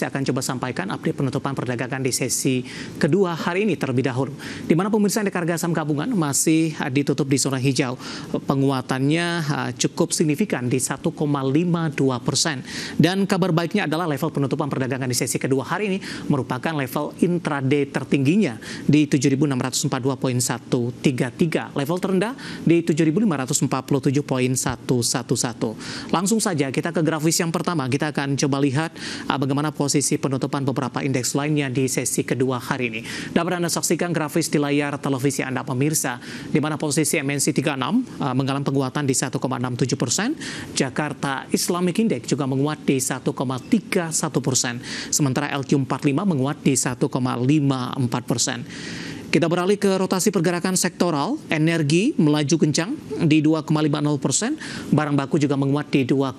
Saya akan coba sampaikan update penutupan perdagangan di sesi kedua hari ini terlebih dahulu. Di mana pemirsa di harga saham gabungan masih uh, ditutup di zona hijau. Penguatannya uh, cukup signifikan di 1,52 persen. Dan kabar baiknya adalah level penutupan perdagangan di sesi kedua hari ini merupakan level intraday tertingginya di 7.642.133. Level terendah di 7.547.111. Langsung saja kita ke grafis yang pertama. Kita akan coba lihat uh, bagaimana posisi posisi penutupan beberapa indeks lainnya di sesi kedua hari ini. Dapat Anda saksikan grafis di layar televisi Anda pemirsa, di mana posisi MNC 36 uh, eh, mengalami penguatan di 1,67 persen, Jakarta Islamic Index juga menguat di 1,31 persen, sementara LQ45 menguat di 1,54 persen. Kita beralih ke rotasi pergerakan sektoral, energi melaju kencang di 2,50 persen, barang baku juga menguat di 2,19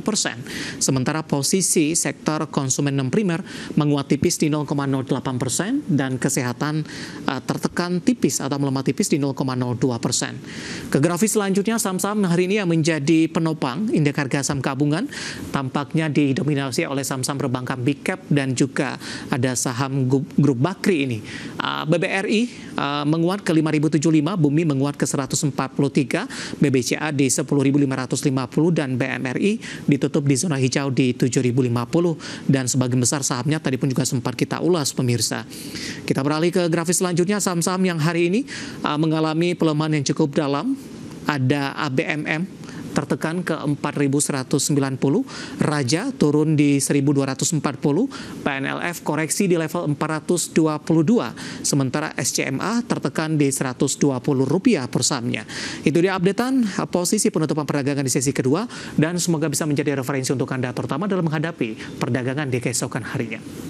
persen. Sementara posisi sektor konsumen non primer menguat tipis di 0,08 persen dan kesehatan uh, tertekan tipis atau melemah tipis di 0,02 persen. Ke grafis selanjutnya, saham-saham hari ini yang menjadi penopang indeks harga saham gabungan tampaknya didominasi oleh saham-saham perbankan big cap dan juga ada saham grup Bakri ini Ah, BBRI ah, menguat ke 5.075, Bumi menguat ke 143, BBCA di 10.550 dan BMRI ditutup di zona hijau di 7.050 dan sebagian besar sahamnya tadi pun juga sempat kita ulas pemirsa. Kita beralih ke grafis selanjutnya saham-saham yang hari ini ah, mengalami pelemahan yang cukup dalam ada ABMM tertekan ke 4190, Raja turun di 1240, PNLF koreksi di level 422, sementara SCMA tertekan di 120 rupiah per sahamnya. Itu dia updatean posisi penutupan perdagangan di sesi kedua dan semoga bisa menjadi referensi untuk Anda terutama dalam menghadapi perdagangan di keesokan harinya.